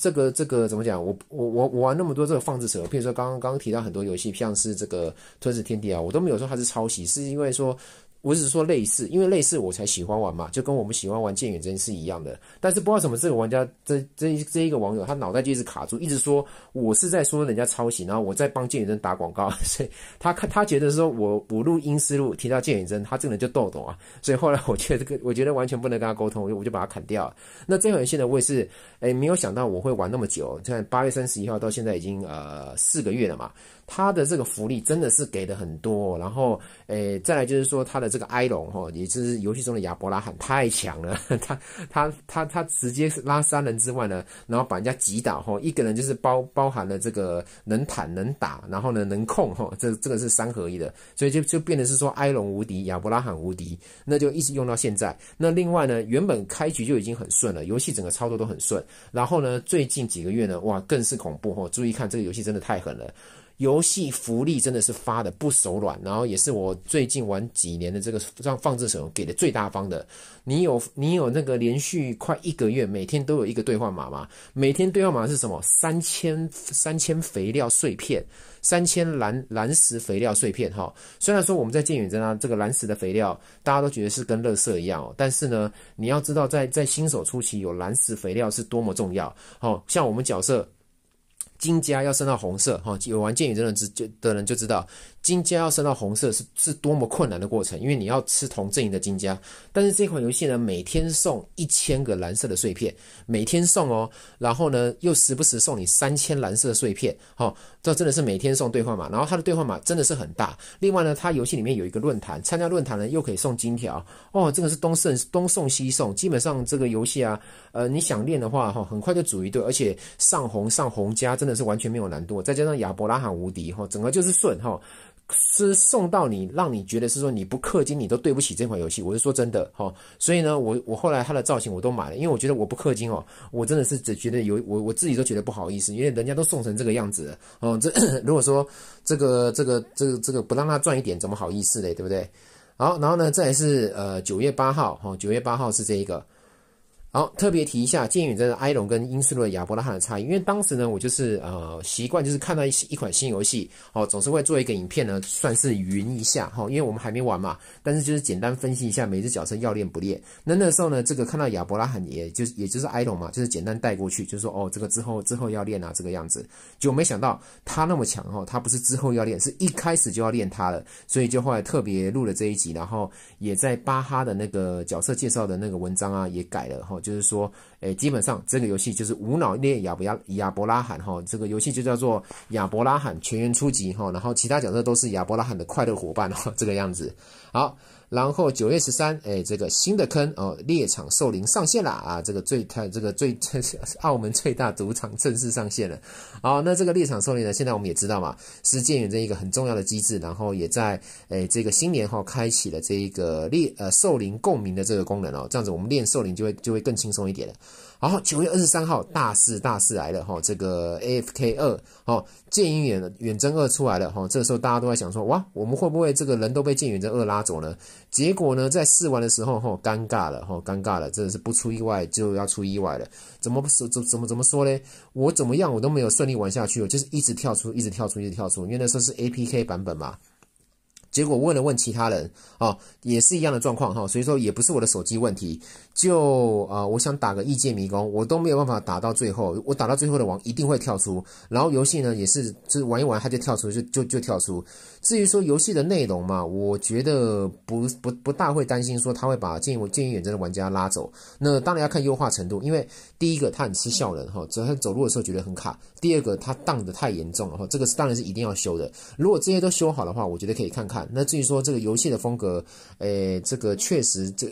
这个这个怎么讲，我我我我玩那么多这个放置者，譬如说刚刚刚提到很多游戏，像是这个《吞噬天地》啊，我都没有说它是抄袭，是因为说。我只是说类似，因为类似我才喜欢玩嘛，就跟我们喜欢玩剑影针是一样的。但是不知道什么这个玩家，这这这一个网友，他脑袋就一直卡住，一直说我是在说人家抄袭，然后我在帮剑雨征打广告，所以他看他觉得说我我录音思路提到剑雨征，他这个人就豆逗啊，所以后来我觉得跟我觉得完全不能跟他沟通，我就把他砍掉。那这款游戏呢，我也是哎没有想到我会玩那么久，你看八月三十一号到现在已经呃四个月了嘛。他的这个福利真的是给的很多，然后，诶，再来就是说他的这个埃隆哈，也就是游戏中的亚伯拉罕太强了，他他他他直接拉三人之外呢，然后把人家击倒哈，一个人就是包包含了这个能坦能打，然后呢能控哈，这这个是三合一的，所以就就变得是说埃隆无敌，亚伯拉罕无敌，那就一直用到现在。那另外呢，原本开局就已经很顺了，游戏整个操作都很顺，然后呢最近几个月呢，哇，更是恐怖哈，注意看这个游戏真的太狠了。游戏福利真的是发的不手软，然后也是我最近玩几年的这个让放置手游给的最大方的。你有你有那个连续快一个月，每天都有一个兑换码吗？每天兑换码是什么？三千三千肥料碎片，三千蓝蓝石肥料碎片哈。虽然说我们在剑远真啊这个蓝石的肥料，大家都觉得是跟垃圾一样，哦，但是呢，你要知道在在新手初期有蓝石肥料是多么重要。哦，像我们角色。金加要升到红色，哈，有玩剑雨的人知就的人就知道。金加要升到红色是是多么困难的过程，因为你要吃同阵营的金加。但是这款游戏呢，每天送一千个蓝色的碎片，每天送哦，然后呢又时不时送你三千蓝色碎片，哈，这真的是每天送兑换码。然后它的兑换码真的是很大。另外呢，它游戏里面有一个论坛，参加论坛呢又可以送金条哦。这个是东送东送西送，基本上这个游戏啊，呃，你想练的话哈，很快就组一队，而且上红上红加真的是完全没有难度。再加上亚伯拉罕无敌哈，整个就是顺哈。是送到你，让你觉得是说你不氪金你都对不起这款游戏。我是说真的哈，所以呢，我我后来它的造型我都买了，因为我觉得我不氪金哦，我真的是只觉得有我我自己都觉得不好意思，因为人家都送成这个样子哦。这 如果说这个这个这个这个不让他赚一点，怎么好意思嘞，对不对？好，然后呢，再是呃九月八号哈，九月八号是这一个。好，特别提一下，剑与真的埃隆跟英斯洛亚伯拉罕的差异。因为当时呢，我就是呃习惯，就是看到一一款新游戏，哦，总是会做一个影片呢，算是云一下哈，因为我们还没玩嘛。但是就是简单分析一下每只角色要练不练。那那时候呢，这个看到亚伯拉罕，也就也就是埃隆嘛，就是简单带过去，就是说哦，这个之后之后要练啊，这个样子。就没想到他那么强哈，他不是之后要练，是一开始就要练他了。所以就后来特别录了这一集，然后也在巴哈的那个角色介绍的那个文章啊，也改了哈。就是说，哎，基本上这个游戏就是无脑练亚伯亚亚伯拉罕哈，这个游戏就叫做亚伯拉罕全员出击哈，然后其他角色都是亚伯拉罕的快乐伙伴哈，这个样子，好。然后九月十三，哎，这个新的坑哦，猎场兽灵上线了啊！这个最太这个最 澳门最大赌场正式上线了。好，那这个猎场兽灵呢，现在我们也知道嘛，是建元这一个很重要的机制。然后也在哎这个新年哈，开启了这一个猎呃兽灵共鸣的这个功能哦，这样子我们练兽灵就会就会更轻松一点了。好，九月二十三号，大事大事来了哈，这个 AFK 二，哦，剑影远远征二出来了哈，这个时候大家都在想说，哇，我们会不会这个人都被剑影远征二拉走呢？结果呢，在试玩的时候，哈，尴尬了，哈，尴尬了，真的是不出意外就要出意外了。怎么说，怎怎么怎么说呢？我怎么样，我都没有顺利玩下去，我就是一直跳出，一直跳出，一直跳出，因为那时候是 APK 版本嘛。结果问了问其他人，哦，也是一样的状况哈，所以说也不是我的手机问题。就啊，我想打个异界迷宫，我都没有办法打到最后。我打到最后的王一定会跳出，然后游戏呢也是，就玩一玩它就跳出，就就就跳出。至于说游戏的内容嘛，我觉得不不不大会担心说他会把《剑剑与远征》的玩家拉走。那当然要看优化程度，因为第一个他很吃效能，哈，走走路的时候觉得很卡；第二个他荡的太严重了，哈，这个是当然是一定要修的。如果这些都修好的话，我觉得可以看看。那至于说这个游戏的风格，诶，这个确实这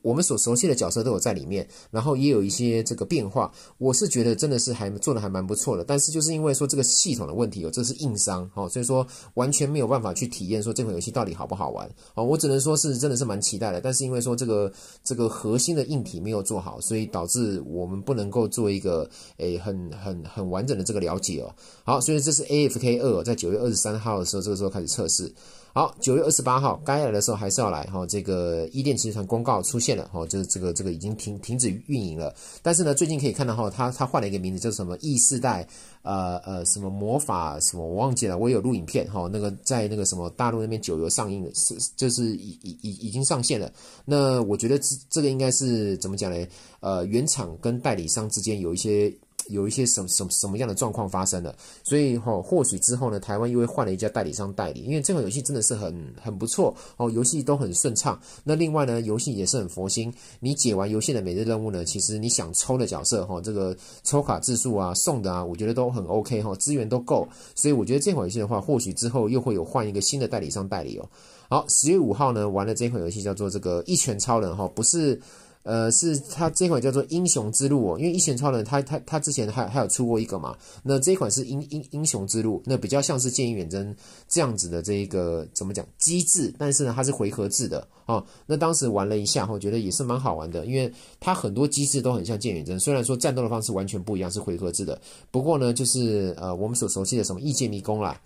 我们所熟悉的角。这都有在里面，然后也有一些这个变化，我是觉得真的是还做的还蛮不错的。但是就是因为说这个系统的问题哦，这是硬伤哦，所以说完全没有办法去体验说这款游戏到底好不好玩哦。我只能说是真的是蛮期待的，但是因为说这个这个核心的硬体没有做好，所以导致我们不能够做一个诶很很很完整的这个了解哦。好，所以这是 AFK 二在九月二十三号的时候，这个时候开始测试。好，九月二十八号，该来的时候还是要来哈。这个一电集团公告出现了哈，就是这个这个已经停停止运营了。但是呢，最近可以看到哈，他他换了一个名字，叫什么易世代，呃呃，什么魔法什么，我忘记了。我有录影片哈，那个在那个什么大陆那边九游上映的，是就是已已已已经上线了。那我觉得这这个应该是怎么讲呢？呃，原厂跟代理商之间有一些。有一些什么什么什么样的状况发生的，所以哈，或许之后呢，台湾又会换了一家代理商代理，因为这款游戏真的是很很不错哦，游戏都很顺畅。那另外呢，游戏也是很佛心，你解完游戏的每日任务呢，其实你想抽的角色哈，这个抽卡次数啊、送的啊，我觉得都很 OK 哈，资源都够。所以我觉得这款游戏的话，或许之后又会有换一个新的代理商代理哦。好，十月五号呢，玩了这款游戏叫做这个《一拳超人》哈，不是。呃，是他这款叫做《英雄之路》哦，因为《一弦超人》他他他之前还还有出过一个嘛，那这款是《英英英雄之路》，那比较像是《剑与远征》这样子的这一个怎么讲机制，但是呢它是回合制的啊。那当时玩了一下，我觉得也是蛮好玩的，因为它很多机制都很像《剑与远征》，虽然说战斗的方式完全不一样，是回合制的。不过呢，就是呃我们所熟悉的什么异界迷宫啦。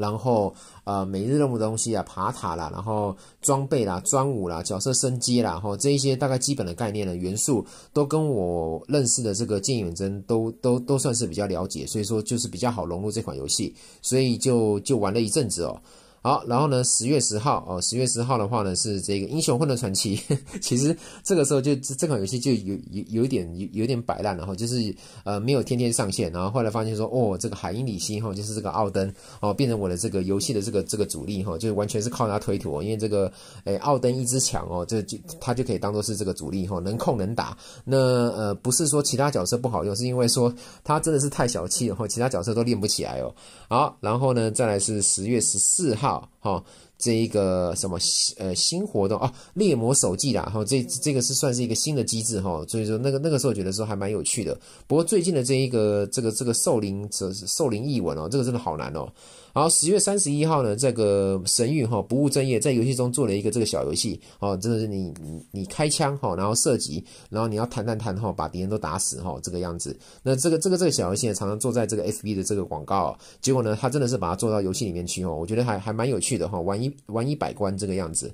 然后，呃，每日任务东西啊，爬塔啦，然后装备啦、专武啦、角色升阶啦，后这一些大概基本的概念的元素，都跟我认识的这个剑影真都都都算是比较了解，所以说就是比较好融入这款游戏，所以就就玩了一阵子哦。好，然后呢？十月十号哦，十月十号的话呢，是这个《英雄混沌传奇》。其实这个时候就这款游戏就有有有一点有有点摆烂，了哦，就是呃没有天天上线。然后后来发现说，哦，这个海因里希哈就是这个奥登哦，变成我的这个游戏的这个这个主力哈，就是完全是靠他推图哦。因为这个哎奥登一支抢哦，这就他就可以当做是这个主力哈，能控能打。那呃不是说其他角色不好用，是因为说他真的是太小气，了哦，其他角色都练不起来哦。好，然后呢，再来是十月十四号。好，这一个什么呃新活动啊？猎魔手记的，然后这这个是算是一个新的机制哈，所以说那个那个时候觉得说还蛮有趣的。不过最近的这一个这个这个兽灵这是兽灵异闻哦，这个真的好难哦。好，十月三十一号呢，这个神域哈不务正业，在游戏中做了一个这个小游戏，哦，真的是你你你开枪哈，然后射击，然后你要弹弹弹哈，把敌人都打死哈，这个样子。那这个这个这个小游戏常常做在这个 FB 的这个广告，结果呢，他真的是把它做到游戏里面去哦，我觉得还还蛮有趣的哈，玩一玩一百关这个样子。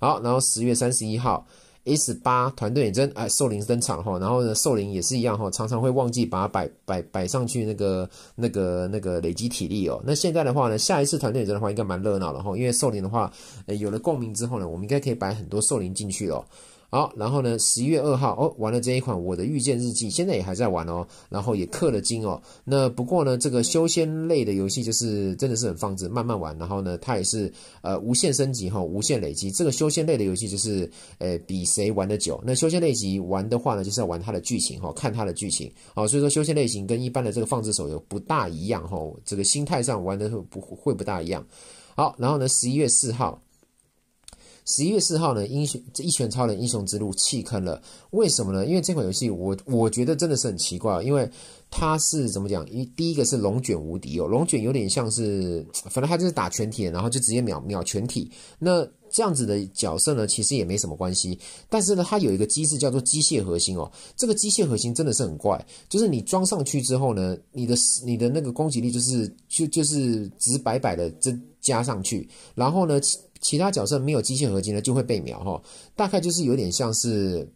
好，然后十月三十一号。S 八团队野真哎，兽灵登场哈，然后呢，兽灵也是一样哈，常常会忘记把它摆摆摆上去那个那个那个累积体力哦。那现在的话呢，下一次团队野真的话应该蛮热闹的哈，因为兽灵的话，呃，有了共鸣之后呢，我们应该可以摆很多兽灵进去哦。好，然后呢，十一月二号哦，玩了这一款《我的遇见日记》，现在也还在玩哦，然后也氪了金哦。那不过呢，这个修仙类的游戏就是真的是很放置，慢慢玩。然后呢，它也是呃无限升级哈，无限累积。这个修仙类的游戏就是诶比谁玩的久。那修仙类级玩的话呢，就是要玩它的剧情哈，看它的剧情。好，所以说修仙类型跟一般的这个放置手游不大一样哈，这个心态上玩的不会不大一样。好，然后呢，十一月四号。十一月四号呢，英雄这一拳超人英雄之路弃坑了，为什么呢？因为这款游戏我我觉得真的是很奇怪，因为它是怎么讲？因为第一个是龙卷无敌哦，龙卷有点像是，反正它就是打全体，然后就直接秒秒全体。那这样子的角色呢，其实也没什么关系。但是呢，它有一个机制叫做机械核心哦，这个机械核心真的是很怪，就是你装上去之后呢，你的你的那个攻击力就是就就是直白白的增加上去，然后呢。其他角色没有机械合金呢，就会被秒哈。大概就是有点像是，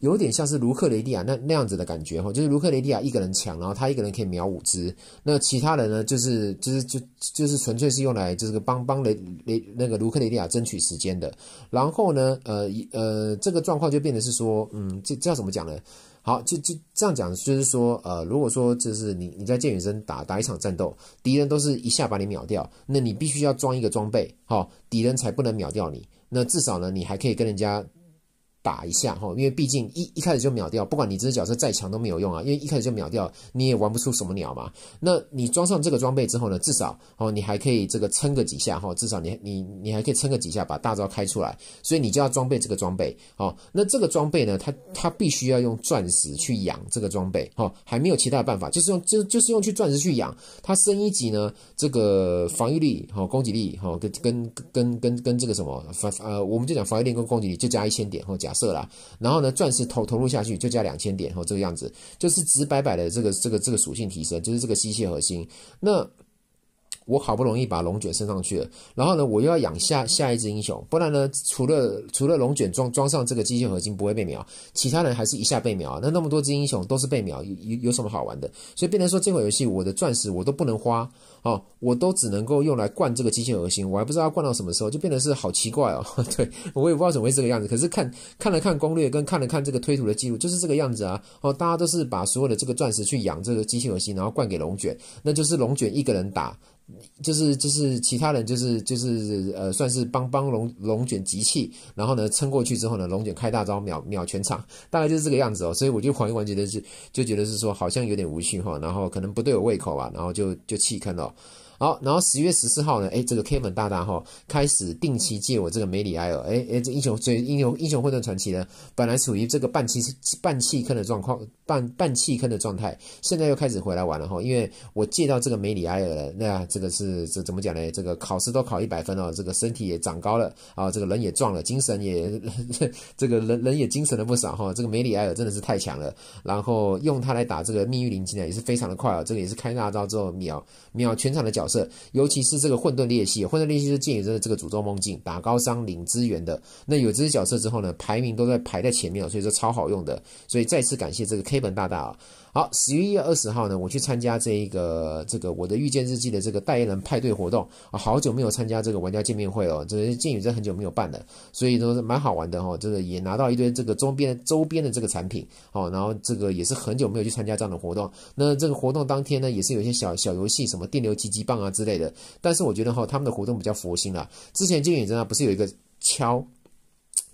有点像是卢克雷蒂亚那那样子的感觉哈。就是卢克雷蒂亚一个人抢，然后他一个人可以秒五只。那其他人呢，就是就是就就是纯粹是用来就是帮帮雷雷那个卢克雷蒂亚争取时间的。然后呢，呃呃，这个状况就变得是说，嗯，这这要怎么讲呢？好，就就这样讲，就是说，呃，如果说就是你你在剑雨针打打一场战斗，敌人都是一下把你秒掉，那你必须要装一个装备，好，敌人才不能秒掉你，那至少呢，你还可以跟人家。打一下哈，因为毕竟一一开始就秒掉，不管你这只角色再强都没有用啊，因为一开始就秒掉，你也玩不出什么鸟嘛。那你装上这个装备之后呢，至少哦，你还可以这个撑个几下哈，至少你你你还可以撑个几下，把大招开出来，所以你就要装备这个装备哦。那这个装备呢，它它必须要用钻石去养这个装备哈，还没有其他办法，就是用就就是用去钻石去养。它升一级呢，这个防御力哦攻击力哈，跟跟跟跟跟这个什么防呃，我们就讲防御力跟攻击力就加一千点哈加。色啦，然后呢，钻石投投入下去就加两千点，然后这个样子就是直白白的这个这个这个属性提升，就是这个机械核心那。我好不容易把龙卷升上去了，然后呢，我又要养下下一只英雄，不然呢，除了除了龙卷装装上这个机械核心不会被秒，其他人还是一下被秒。那那么多只英雄都是被秒，有有什么好玩的？所以变成说这款游戏我的钻石我都不能花哦，我都只能够用来灌这个机械核心，我还不知道灌到什么时候就变得是好奇怪哦。对我也不知道怎么会这个样子，可是看看了看攻略跟看了看这个推图的记录，就是这个样子啊。哦，大家都是把所有的这个钻石去养这个机械核心，然后灌给龙卷，那就是龙卷一个人打。就是就是其他人就是就是呃算是帮帮龙龙卷集气，然后呢撑过去之后呢，龙卷开大招秒秒全场，大概就是这个样子哦。所以我就一缓，觉得是就觉得是说好像有点无序哈，然后可能不对我胃口吧，然后就就弃坑了。好，然后十月十四号呢？哎，这个 Kevin 大大哈开始定期借我这个梅里埃尔。哎哎，这英雄，这英雄英雄混沌传奇呢，本来属于这个半弃半弃坑的状况，半半弃坑的状态，现在又开始回来玩了哈。因为我借到这个梅里埃尔，了，那这个是这怎么讲呢？这个考试都考一百分哦，这个身体也长高了啊，这个人也壮了，精神也 这个人人也精神了不少哈。这个梅里埃尔真的是太强了，然后用它来打这个密域灵机呢，也是非常的快哦。这个也是开大招之后秒秒全场的脚。角色，尤其是这个混沌裂隙，混沌裂隙是建议真的这个诅咒梦境打高伤领资源的。那有这些角色之后呢，排名都在排在前面，所以说超好用的。所以再次感谢这个 K 本大大啊。好，十一月二十号呢，我去参加这一个这个我的遇见日记的这个代言人派对活动啊，好久没有参加这个玩家见面会了，这是剑雨真很久没有办了，所以说蛮好玩的哈，这个也拿到一堆这个周边周边的这个产品哦，然后这个也是很久没有去参加这样的活动，那这个活动当天呢，也是有一些小小游戏，什么电流击击棒啊之类的，但是我觉得哈，他们的活动比较佛心了，之前剑宇真的不是有一个敲。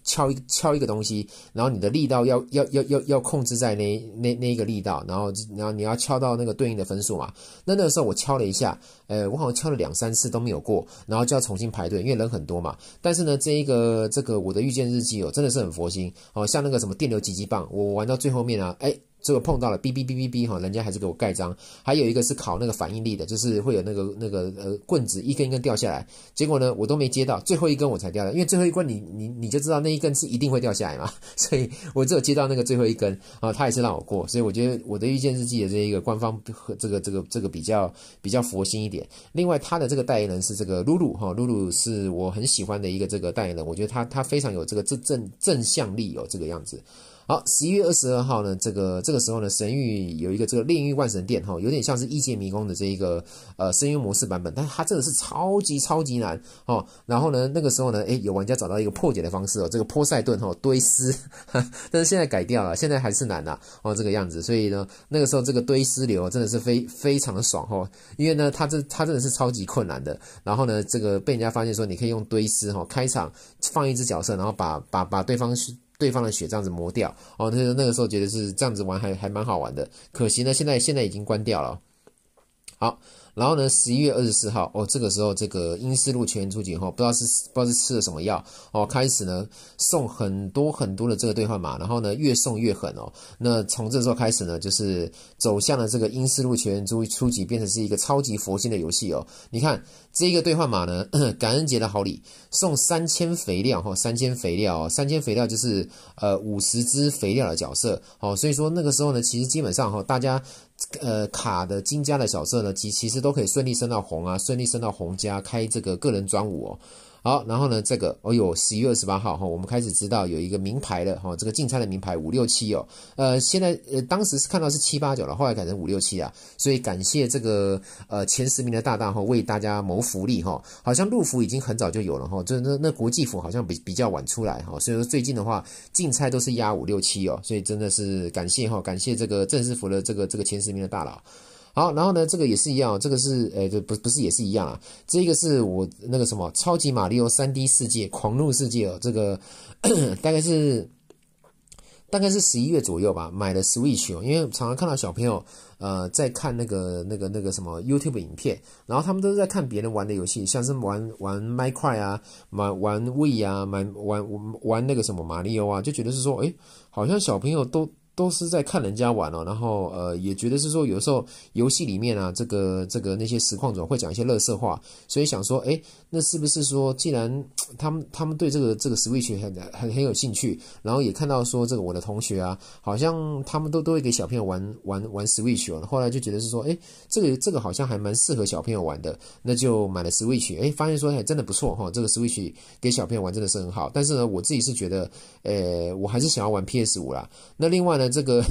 敲一敲一个东西，然后你的力道要要要要要控制在那那那一个力道，然后然后你要敲到那个对应的分数嘛。那那个时候我敲了一下，呃，我好像敲了两三次都没有过，然后就要重新排队，因为人很多嘛。但是呢，这一个这个我的遇见日记哦，真的是很佛心哦，像那个什么电流狙击棒，我玩到最后面啊，哎。这个碰到了哔哔哔哔哔哈，人家还是给我盖章。还有一个是考那个反应力的，就是会有那个那个呃棍子一根一根掉下来，结果呢我都没接到，最后一根我才掉的，因为最后一棍你你你就知道那一根是一定会掉下来嘛，所以我只有接到那个最后一根啊，他也是让我过，所以我觉得我的遇见日记的这一个官方和这个这个这个比较比较佛心一点。另外他的这个代言人是这个露露哈，露露是我很喜欢的一个这个代言人，我觉得他他非常有这个正正正向力哦这个样子。好，十一月二十二号呢，这个这个时候呢，神域有一个这个炼狱万神殿哈，有点像是异界迷宫的这一个呃深渊模式版本，但是它真的是超级超级难哦。然后呢，那个时候呢，诶，有玩家找到一个破解的方式哦，这个波塞顿哈堆尸，但是现在改掉了，现在还是难的哦，这个样子。所以呢，那个时候这个堆尸流真的是非非常的爽哈，因为呢，它这它真的是超级困难的。然后呢，这个被人家发现说你可以用堆尸哈开场放一只角色，然后把把把对方。对方的血这样子磨掉哦，那那个时候觉得是这样子玩还还蛮好玩的，可惜呢现在现在已经关掉了。好。然后呢，十一月二十四号，哦，这个时候这个英斯路全员出击后，不知道是不知道是吃了什么药哦，开始呢送很多很多的这个兑换码，然后呢越送越狠哦。那从这时候开始呢，就是走向了这个英斯路全员出出击，变成是一个超级佛心的游戏哦。你看这一个兑换码呢，感恩节的好礼，送三千肥料哈，三千肥料，三千肥料就是呃五十只肥料的角色哦。所以说那个时候呢，其实基本上哈，大家。呃，卡的金家的角色呢，其其实都可以顺利升到红啊，顺利升到红家开这个个人专武哦。好，然后呢？这个，哦呦，十一月二十八号哈，我们开始知道有一个名牌了哈，这个竞猜的名牌五六七哦。呃，现在呃，当时是看到是七八九了，后来改成五六七啊。所以感谢这个呃前十名的大大哈，为大家谋福利哈。好像陆服已经很早就有了哈，就那那国际服好像比比较晚出来哈。所以说最近的话，竞猜都是压五六七哦。所以真的是感谢哈，感谢这个正式服的这个这个前十名的大佬。好，然后呢，这个也是一样，这个是，呃，不，不是也是一样啊。这个是我那个什么《超级马里奥 3D 世界》狂怒世界哦，这个 大概是大概是十一月左右吧，买的 Switch 哦。因为常常看到小朋友，呃，在看那个那个那个什么 YouTube 影片，然后他们都是在看别人玩的游戏，像是玩玩《m i c r 啊，玩玩《We》啊，玩玩玩那个什么马里奥啊，就觉得是说，哎，好像小朋友都。都是在看人家玩哦，然后呃也觉得是说，有时候游戏里面啊，这个这个那些实况者会讲一些乐色话，所以想说，哎，那是不是说，既然 他们他们对这个这个 Switch 很很很有兴趣，然后也看到说这个我的同学啊，好像他们都都会给小朋友玩玩玩 Switch 哦，后来就觉得是说，哎，这个这个好像还蛮适合小朋友玩的，那就买了 Switch，哎，发现说哎真的不错哈，这个 Switch 给小朋友玩真的是很好，但是呢，我自己是觉得，呃，我还是想要玩 PS 五啦，那另外呢。那这个，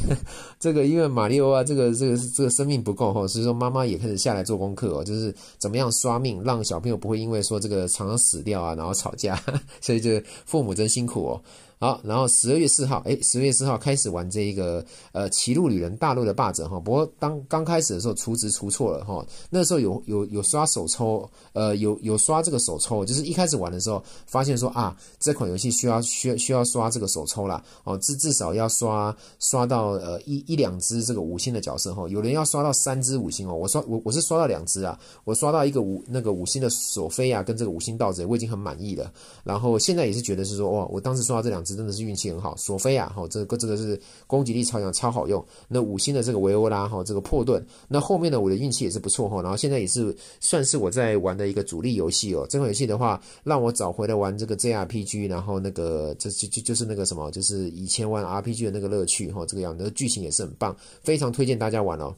这个因为马里奥啊，这个这个这个生命不够哈，所以说妈妈也开始下来做功课哦，就是怎么样刷命，让小朋友不会因为说这个常常死掉啊，然后吵架，所以这父母真辛苦哦。好，然后十二月四号，哎，十二月四号开始玩这一个呃《歧路旅人大陆》的霸者哈。不过当刚开始的时候，出值出错了哈。那时候有有有刷手抽，呃，有有刷这个手抽，就是一开始玩的时候，发现说啊，这款游戏需要需需要刷这个手抽啦。哦，至至少要刷刷到呃一一两只这个五星的角色哈。有人要刷到三只五星哦，我刷我我是刷到两只啊，我刷到一个五那个五星的索菲亚跟这个五星盗贼，我已经很满意了。然后现在也是觉得是说，哇，我当时刷到这两只。真的是运气很好，索菲亚哈，这个这个是攻击力超强，超好用。那五星的这个维欧拉哈，这个破盾。那后面呢，我的运气也是不错哈。然后现在也是算是我在玩的一个主力游戏哦。这款游戏的话，让我找回来玩这个 ZRPG，然后那个这就就就是那个什么，就是以前玩 RPG 的那个乐趣哈。这个样子，剧情也是很棒，非常推荐大家玩哦。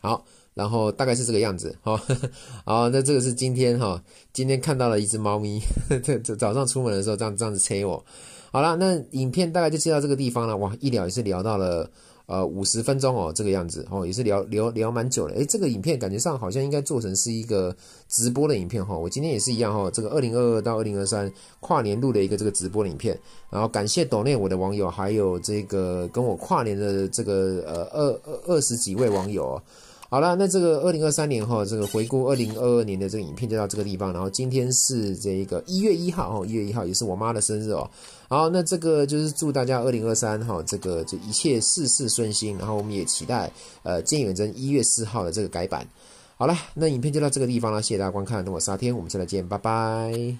好，然后大概是这个样子哈。好，那这个是今天哈，今天看到了一只猫咪，这这早上出门的时候这样这样子催我。好了，那影片大概就接到这个地方了。哇，一聊也是聊到了呃五十分钟哦，这个样子哦，也是聊聊聊蛮久了。诶，这个影片感觉上好像应该做成是一个直播的影片哈。我今天也是一样哈，这个二零二二到二零二三跨年录的一个这个直播影片。然后感谢抖内我的网友，还有这个跟我跨年的这个呃二二二十几位网友。好了，那这个二零二三年哈，这个回顾二零二二年的这个影片就到这个地方。然后今天是这个一月一号哦，一月一号也是我妈的生日哦。好，那这个就是祝大家二零二三哈，这个就一切事事顺心。然后我们也期待呃《建远征》一月四号的这个改版。好了，那影片就到这个地方了，谢谢大家观看。等我三天，我们再来见，拜拜。